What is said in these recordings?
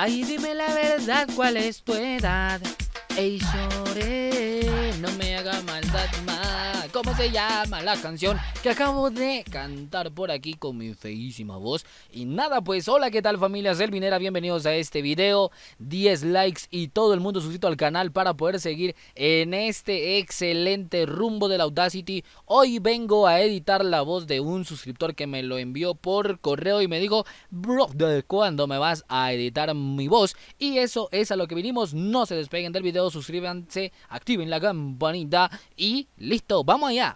Ay, dime la verdad, ¿cuál es tu edad? Ey, lloré, no me haga maldad más cómo se llama la canción que acabo de cantar por aquí con mi feísima voz. Y nada, pues hola, ¿qué tal familia Selvinera? Bienvenidos a este video. 10 likes y todo el mundo suscrito al canal para poder seguir en este excelente rumbo de la Audacity. Hoy vengo a editar la voz de un suscriptor que me lo envió por correo y me dijo, bro, ¿de cuándo me vas a editar mi voz? Y eso es a lo que vinimos. No se despeguen del video, suscríbanse, activen la campanita y listo, vamos ya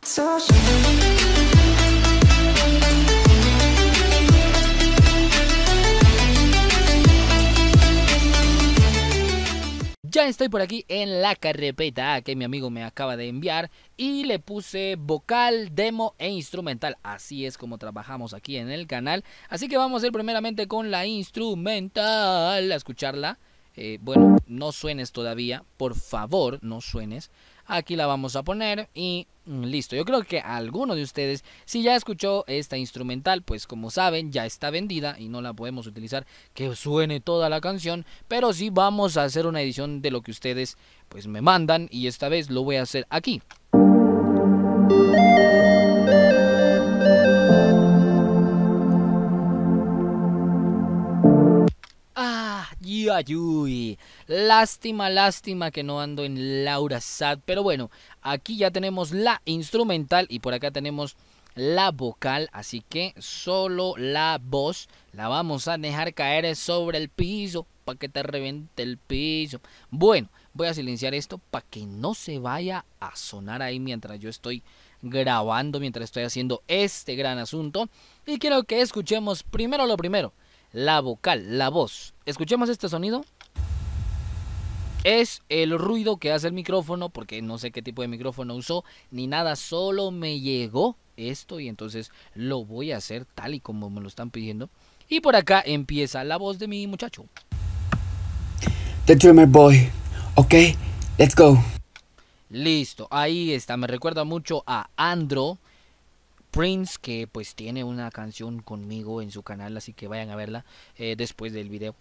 estoy por aquí en la carpeta que mi amigo me acaba de enviar y le puse vocal, demo e instrumental. Así es como trabajamos aquí en el canal. Así que vamos a ir primeramente con la instrumental a escucharla. Eh, bueno, no suenes todavía, por favor, no suenes. Aquí la vamos a poner y mm, listo. Yo creo que alguno de ustedes, si ya escuchó esta instrumental, pues como saben, ya está vendida y no la podemos utilizar que suene toda la canción. Pero sí vamos a hacer una edición de lo que ustedes pues me mandan y esta vez lo voy a hacer aquí. Lástima, lástima que no ando en Laura Sad. Pero bueno, aquí ya tenemos la instrumental y por acá tenemos la vocal. Así que solo la voz la vamos a dejar caer sobre el piso para que te revente el piso. Bueno, voy a silenciar esto para que no se vaya a sonar ahí mientras yo estoy grabando, mientras estoy haciendo este gran asunto. Y quiero que escuchemos primero lo primero la vocal, la voz. Escuchemos este sonido. Es el ruido que hace el micrófono, porque no sé qué tipo de micrófono usó, ni nada, solo me llegó esto y entonces lo voy a hacer tal y como me lo están pidiendo. Y por acá empieza la voz de mi muchacho. The Dreamer Boy. Ok, let's go. Listo, ahí está. Me recuerda mucho a Andro Prince, que pues tiene una canción conmigo en su canal, así que vayan a verla eh, después del video.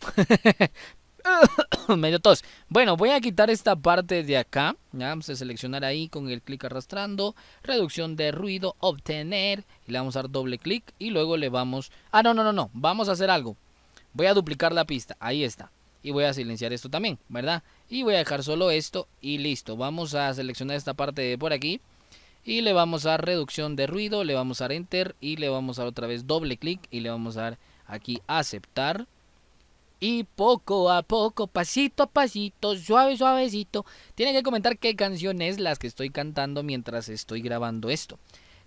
Medio tos. Bueno, voy a quitar esta parte de acá. Vamos a seleccionar ahí con el clic arrastrando. Reducción de ruido, obtener. Y le vamos a dar doble clic y luego le vamos... Ah, no, no, no, no. Vamos a hacer algo. Voy a duplicar la pista. Ahí está. Y voy a silenciar esto también, ¿verdad? Y voy a dejar solo esto y listo. Vamos a seleccionar esta parte de por aquí y le vamos a reducción de ruido, le vamos a dar enter y le vamos a dar otra vez doble clic y le vamos a dar aquí aceptar. Y poco a poco, pasito a pasito, suave, suavecito, tiene que comentar qué canciones las que estoy cantando mientras estoy grabando esto.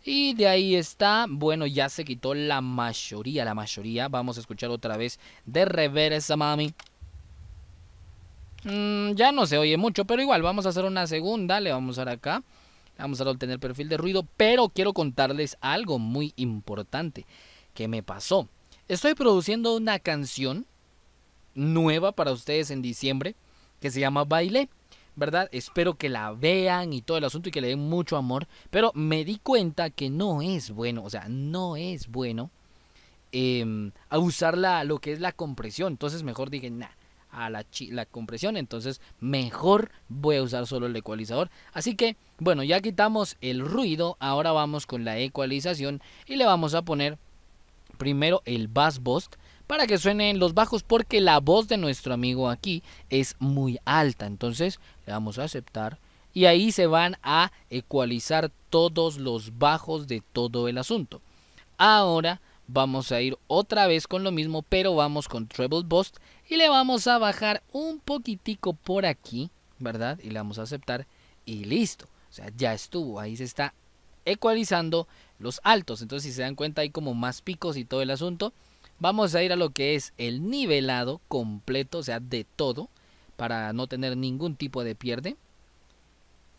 Y de ahí está, bueno, ya se quitó la mayoría, la mayoría. Vamos a escuchar otra vez de reversa, mami. Mm, ya no se oye mucho, pero igual, vamos a hacer una segunda, le vamos a dar acá. Vamos a obtener perfil de ruido, pero quiero contarles algo muy importante que me pasó. Estoy produciendo una canción nueva para ustedes en diciembre que se llama Baile, ¿verdad? Espero que la vean y todo el asunto y que le den mucho amor, pero me di cuenta que no es bueno, o sea, no es bueno eh, a usar la, lo que es la compresión, entonces mejor dije, nada a la, compresión, entonces mejor voy a usar solo el ecualizador. Así que, bueno, ya quitamos el ruido, ahora vamos con la ecualización y le vamos a poner primero el bass boost para que suenen los bajos porque la voz de nuestro amigo aquí es muy alta, entonces le vamos a aceptar y ahí se van a ecualizar todos los bajos de todo el asunto. Ahora vamos a ir otra vez con lo mismo, pero vamos con treble boost y le vamos a bajar un poquitico por aquí, ¿verdad? Y le vamos a aceptar y listo. O sea, ya estuvo. Ahí se está ecualizando los altos. Entonces, si se dan cuenta, hay como más picos y todo el asunto. Vamos a ir a lo que es el nivelado completo, o sea, de todo, para no tener ningún tipo de pierde.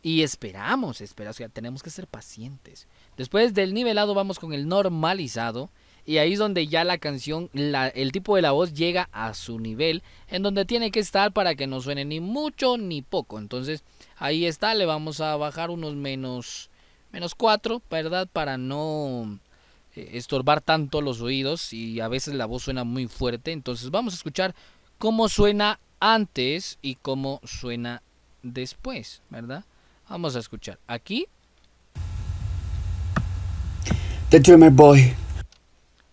Y esperamos, esperamos, o sea, tenemos que ser pacientes. Después del nivelado vamos con el normalizado, y ahí es donde ya la canción, el tipo de la voz llega a su nivel, en donde tiene que estar para que no suene ni mucho ni poco. Entonces ahí está, le vamos a bajar unos menos, menos cuatro ¿verdad? Para no eh, estorbar tanto los oídos y a veces la voz suena muy fuerte. Entonces vamos a escuchar cómo suena antes y cómo suena después, ¿verdad? Vamos a escuchar aquí. The Dreamer Boy.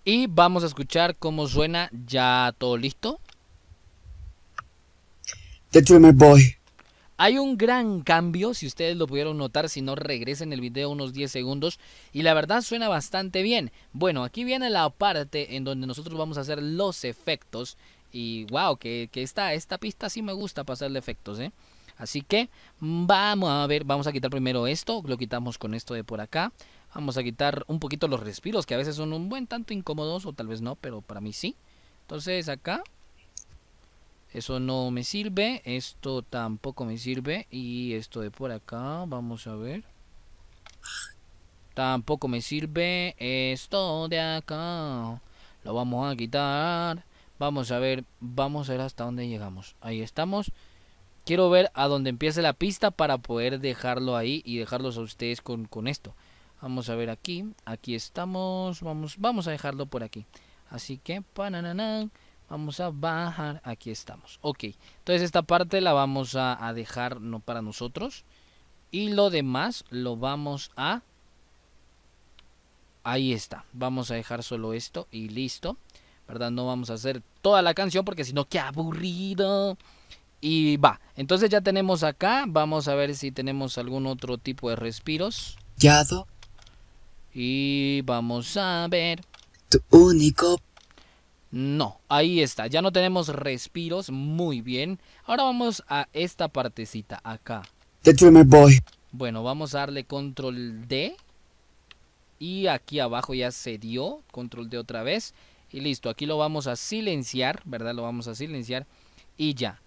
Y vamos a escuchar cómo suena ya todo listo. The Dreamer Boy. Hay un gran cambio, si ustedes lo pudieron notar, si no regresen el video unos 10 segundos. Y la verdad suena bastante bien. Bueno, aquí viene la parte en donde nosotros vamos a hacer los efectos. Y wow, que, que esta, pista sí me gusta pasarle efectos, ¿eh? Así que vamos a ver, vamos a quitar primero esto, lo quitamos con esto de por acá. Vamos a quitar un poquito los respiros, que a veces son un buen tanto incómodos, o tal vez no, pero para mí sí. Entonces acá, eso no me sirve, esto tampoco me sirve, y esto de por acá, vamos a ver. Tampoco me sirve esto de acá. Lo vamos a quitar. Vamos a ver, vamos a ver hasta dónde llegamos. Ahí estamos. Quiero ver a dónde empieza la pista para poder dejarlo ahí y dejarlos a ustedes con esto. Vamos a ver aquí. Aquí estamos. Vamos, vamos a dejarlo por aquí. Así que, panananan, vamos a bajar. Aquí estamos. Ok. Entonces esta parte la vamos a, dejar no para nosotros. Y lo demás lo vamos a... Ahí está. Vamos a dejar solo esto y listo. ¿Verdad? No vamos a hacer toda la canción porque si no, qué aburrido. Y va. Entonces ya tenemos acá. Vamos a ver si tenemos algún otro tipo de respiros. Y vamos a ver. Tu único. No, ahí está. Ya no tenemos respiros. Muy bien. Ahora vamos a esta partecita acá. Bueno, vamos a darle control D. Y aquí abajo ya se dio. Control D otra vez. Y listo, aquí lo vamos a silenciar, ¿verdad? Lo vamos a silenciar. Y ya.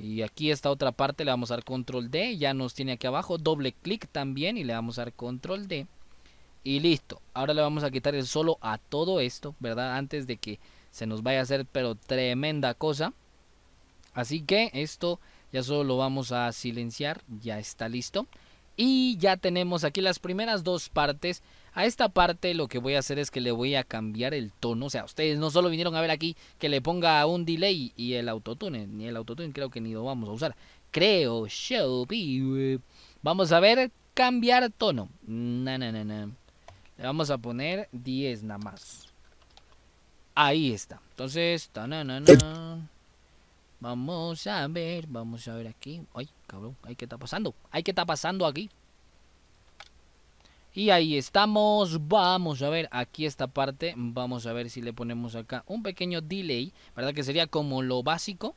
Y aquí esta otra parte le vamos a dar control D. Ya nos tiene aquí abajo. Doble clic también y le vamos a dar control D. Y listo. Ahora le vamos a quitar el solo a todo esto, ¿verdad? Antes de que se nos vaya a hacer, pero tremenda cosa. Así que esto ya solo lo vamos a silenciar. Ya está listo. Y ya tenemos aquí las primeras dos partes. A esta parte lo que voy a hacer es que le voy a cambiar el tono. O sea, ustedes no solo vinieron a ver aquí que le ponga un delay y el autotune. Ni el autotune creo que ni lo vamos a usar. Creo, show, Vamos a ver cambiar tono. Na, na, na, na. Le vamos a poner 10 nada más. Ahí está. Entonces, Vamos a ver, vamos a ver aquí. Ay, cabrón, hay ¿qué está pasando? hay que está pasando aquí? Y ahí estamos, vamos a ver aquí esta parte, vamos a ver si le ponemos acá un pequeño delay, ¿verdad? Que sería como lo básico.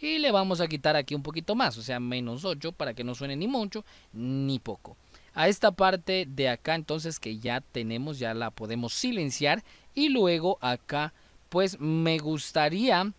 Y le vamos a quitar aquí un poquito más, o sea, menos 8 para que no suene ni mucho ni poco a esta parte de acá entonces que ya tenemos, ya la podemos silenciar y luego acá pues me gustaría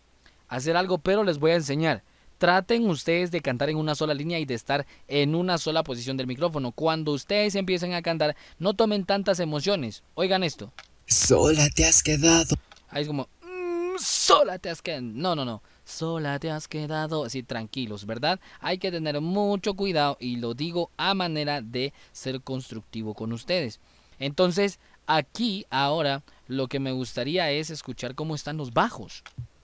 hacer algo, pero les voy a enseñar. Traten ustedes de cantar en una sola línea y de estar en una sola posición del micrófono. Cuando ustedes empiecen a cantar, no tomen tantas emociones. Oigan esto. Sola te has quedado. Ahí es como, mm, sola te has quedado. No, no, no sola te has quedado. Así, tranquilos, ¿verdad? Hay que tener mucho cuidado y lo digo a manera de ser constructivo con ustedes. Entonces, aquí ahora lo que me gustaría es escuchar cómo están los bajos.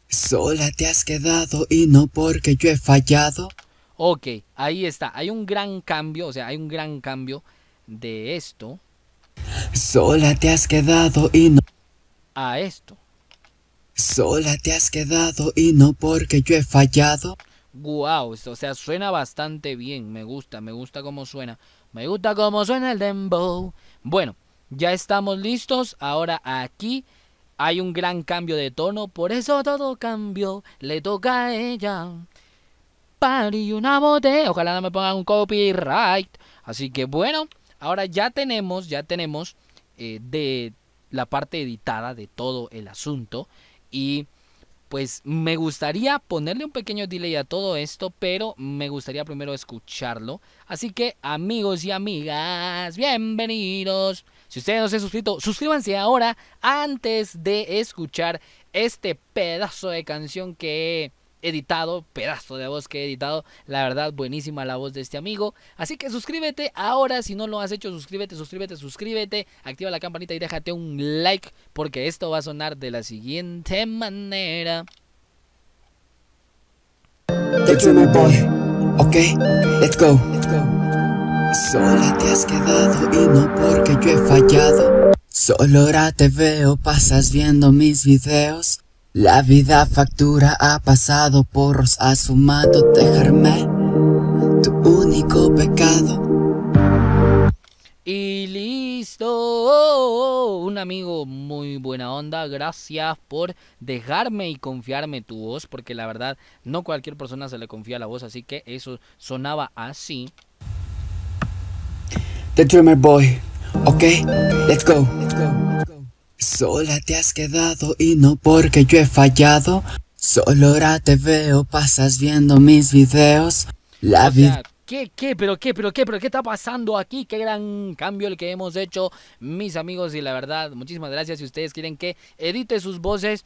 Sola te has quedado y no porque yo he fallado. Ok, ahí está. Hay un gran cambio, o sea, hay un gran cambio de esto. Sola te has quedado y no... A esto. Sola te has quedado y no porque yo he fallado. Wow, o sea, suena bastante bien. Me gusta, me gusta cómo suena. Me gusta cómo suena el dembow. Bueno, ya estamos listos. Ahora aquí hay un gran cambio de tono. Por eso todo cambió. Le toca a ella. Party una botella. Ojalá no me pongan un copyright. Así que bueno, ahora ya tenemos, ya tenemos eh, de la parte editada de todo el asunto y pues me gustaría ponerle un pequeño delay a todo esto, pero me gustaría primero escucharlo. Así que amigos y amigas, bienvenidos. Si ustedes no se han suscrito, suscríbanse ahora antes de escuchar este pedazo de canción que editado, pedazo de voz que he editado. La verdad, buenísima la voz de este amigo. Así que suscríbete ahora, si no lo has hecho, suscríbete, suscríbete, suscríbete. Activa la campanita y déjate un like porque esto va a sonar de la siguiente manera. boy. Ok, let's go. Solo te has quedado y no porque yo he fallado. Solo ahora te veo, pasas viendo mis videos. La vida factura ha pasado porros, ha sumado dejarme tu único pecado. Y listo, un amigo muy buena onda, gracias por dejarme y confiarme tu voz, porque la verdad no cualquier persona se le confía la voz, así que eso sonaba así. The Dreamer Boy, ok, Let's go. Sola te has quedado y no porque yo he fallado. Solo ahora te veo, pasas viendo mis videos. La vida... ¿Qué, qué, pero qué, pero qué, pero qué está pasando aquí? Qué gran cambio el que hemos hecho, mis amigos. Y la verdad, muchísimas gracias. Si ustedes quieren que edite sus voces,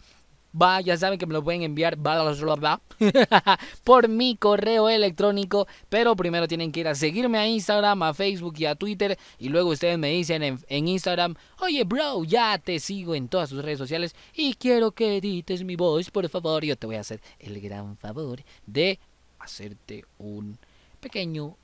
va, ya saben que me lo pueden enviar va, por mi correo electrónico, pero primero tienen que ir a seguirme a Instagram, a Facebook y a Twitter y luego ustedes me dicen en, Instagram, oye bro, ya te sigo en todas sus redes sociales y quiero que edites mi voz, por favor, yo te voy a hacer el gran favor de hacerte un pequeño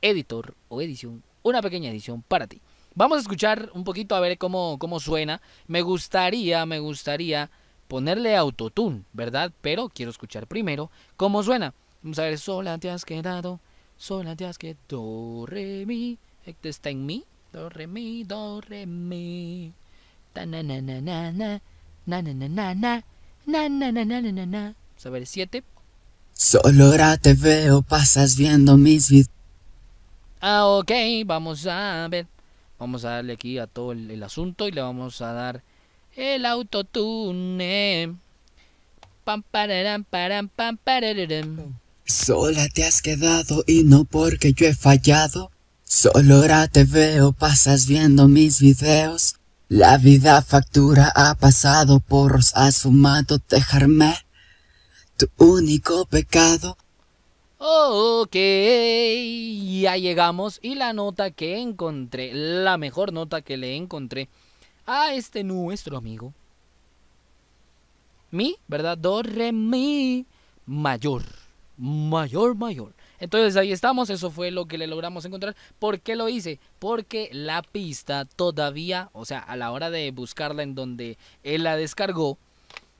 editor o edición, una pequeña edición para ti. Vamos a escuchar un poquito a ver cómo, cómo suena. Me gustaría, me gustaría ponerle autotune, ¿verdad? Pero quiero escuchar primero cómo suena. Vamos a ver, sola te has quedado, sola te has quedado, do, re, mi, este está en mi, do, re, mi, do, re, mi, na, na, na, na, na, na, na, na, na, na, na, na, na, na, Vamos a ver, siete. Solo ahora te veo, pasas viendo mis videos. Ah, ok, vamos a ver. Vamos a darle aquí a todo el, el asunto y le vamos a dar el autotune. Pam, pararam, param, pam, Sola te has quedado y no porque yo he fallado. Solo ahora te veo, pasas viendo mis videos. La vida factura ha pasado, porros has fumado, te Tu único pecado. Ok, ya llegamos y la nota que encontré, la mejor nota que le encontré a este nuestro amigo mi, ¿verdad? Do, re, mi mayor. Mayor, mayor. Entonces ahí estamos, eso fue lo que le logramos encontrar. ¿Por qué lo hice? Porque la pista todavía, o sea, a la hora de buscarla en donde él la descargó,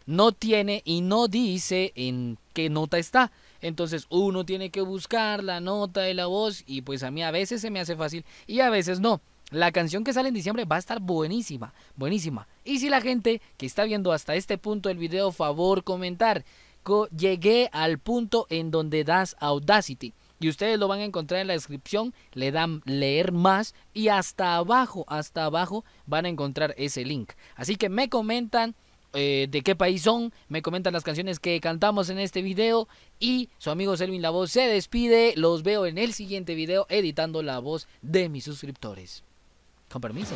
no tiene y no dice en qué nota está. Entonces uno tiene que buscar la nota de la voz y pues a mí a veces se me hace fácil y a veces no. La canción que sale en diciembre va a estar buenísima, buenísima. Y si la gente que está viendo hasta este punto el video, favor comentar. llegué al punto en donde das Audacity. Y ustedes lo van a encontrar en la descripción, le dan leer más y hasta abajo, hasta abajo van a encontrar ese link. Así que me comentan eh, de qué país son, me comentan las canciones que cantamos en este video y su amigo Selvin La Voz se despide, los veo en el siguiente video editando la voz de mis suscriptores. Con permiso.